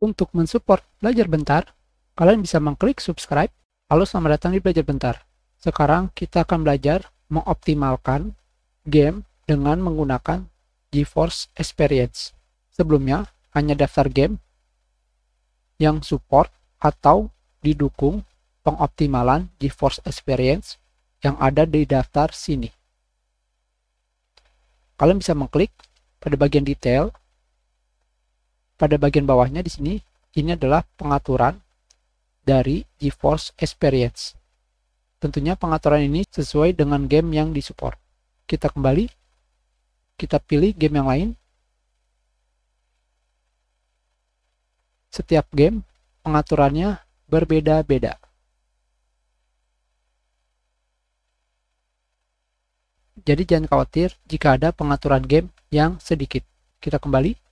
Untuk mensupport belajar bentar, kalian bisa mengklik subscribe. Halo, selamat datang di belajar bentar. Sekarang kita akan belajar mengoptimalkan game dengan menggunakan GeForce Experience. Sebelumnya, hanya daftar game yang support atau didukung pengoptimalan GeForce Experience yang ada di daftar sini. Kalian bisa mengklik pada bagian detail pada bagian bawahnya di sini ini adalah pengaturan dari GeForce Experience. Tentunya pengaturan ini sesuai dengan game yang disupport. Kita kembali, kita pilih game yang lain. Setiap game pengaturannya berbeda-beda. Jadi jangan khawatir jika ada pengaturan game yang sedikit. Kita kembali.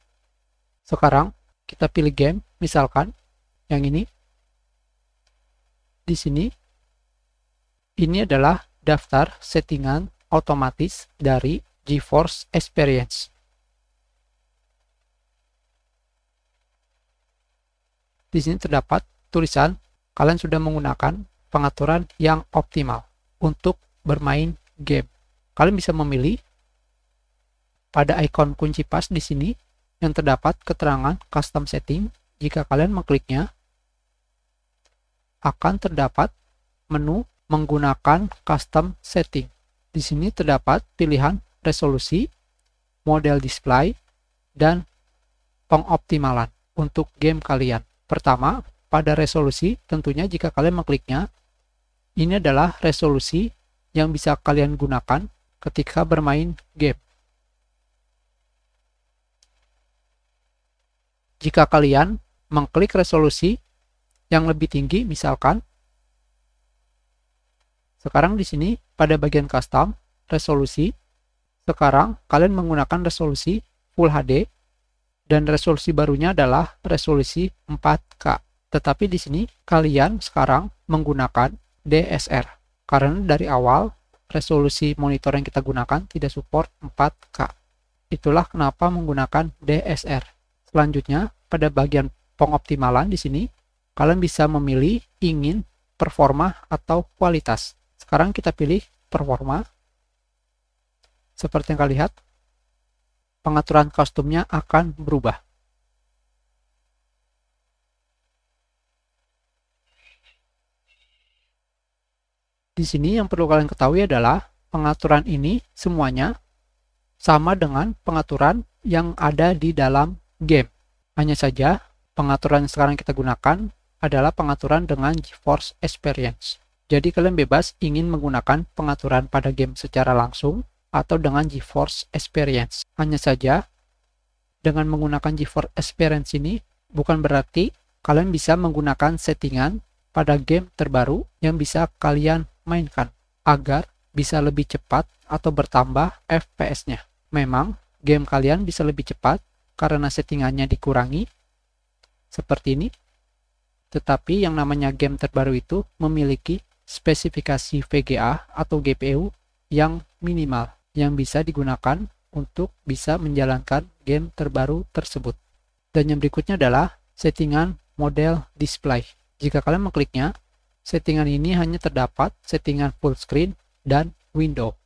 Sekarang kita pilih game, misalkan yang ini. Di sini, ini adalah daftar settingan otomatis dari GeForce Experience. Di sini terdapat tulisan kalian sudah menggunakan pengaturan yang optimal untuk bermain game. Kalian bisa memilih pada ikon kunci pas di sini yang terdapat keterangan custom setting. Jika kalian mengkliknya, akan terdapat menu menggunakan custom setting. Di sini terdapat pilihan resolusi, model display, dan pengoptimalan untuk game kalian. Pertama, pada resolusi, tentunya jika kalian mengkliknya, ini adalah resolusi yang bisa kalian gunakan ketika bermain game. jika kalian mengklik resolusi yang lebih tinggi, misalkan sekarang di sini pada bagian custom resolusi, sekarang kalian menggunakan resolusi Full HD dan resolusi barunya adalah resolusi 4K. Tetapi di sini kalian sekarang menggunakan DSR karena dari awal resolusi monitor yang kita gunakan tidak support 4K. Itulah kenapa menggunakan DSR. Selanjutnya, pada bagian pengoptimalan di sini, kalian bisa memilih ingin performa atau kualitas. Sekarang kita pilih performa. Seperti yang kalian lihat, pengaturan kostumnya akan berubah. Di sini yang perlu kalian ketahui adalah pengaturan ini semuanya sama dengan pengaturan yang ada di dalam game. Hanya saja, pengaturan yang sekarang kita gunakan adalah pengaturan dengan GeForce Experience. Jadi kalian bebas ingin menggunakan pengaturan pada game secara langsung atau dengan GeForce Experience. Hanya saja, dengan menggunakan GeForce Experience ini bukan berarti kalian bisa menggunakan settingan pada game terbaru yang bisa kalian mainkan agar bisa lebih cepat atau bertambah FPS-nya. Memang, game kalian bisa lebih cepat karena settingannya dikurangi seperti ini. Tetapi yang namanya game terbaru itu memiliki spesifikasi VGA atau GPU yang minimal yang bisa digunakan untuk bisa menjalankan game terbaru tersebut. Dan yang berikutnya adalah settingan model display. Jika kalian mengkliknya, settingan ini hanya terdapat settingan full screen dan window.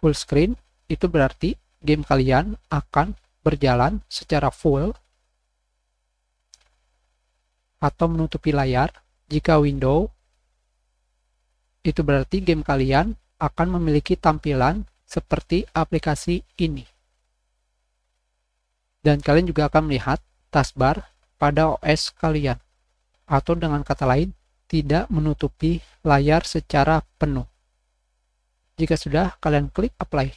Full screen itu berarti game kalian akan berjalan secara full atau menutupi layar jika window itu berarti game kalian akan memiliki tampilan seperti aplikasi ini. Dan kalian juga akan melihat taskbar pada OS kalian atau dengan kata lain tidak menutupi layar secara penuh. Jika sudah, kalian klik apply.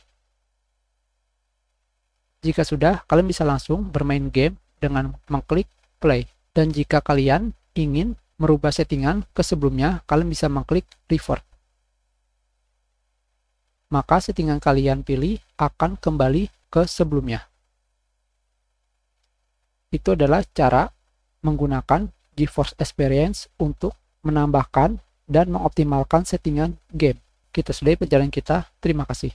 Jika sudah, kalian bisa langsung bermain game dengan mengklik play. Dan jika kalian ingin merubah settingan ke sebelumnya, kalian bisa mengklik revert. Maka settingan kalian pilih akan kembali ke sebelumnya. Itu adalah cara menggunakan GeForce Experience untuk menambahkan dan mengoptimalkan settingan game. Kita gitu sudahi ya perjalanan kita. Terima kasih.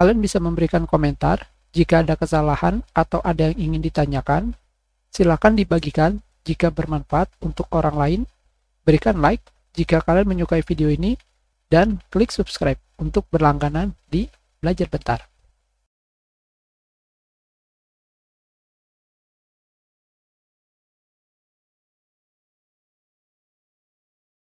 Kalian bisa memberikan komentar jika ada kesalahan atau ada yang ingin ditanyakan, silakan dibagikan jika bermanfaat untuk orang lain. Berikan like jika kalian menyukai video ini dan klik subscribe untuk berlangganan di Belajar Bentar.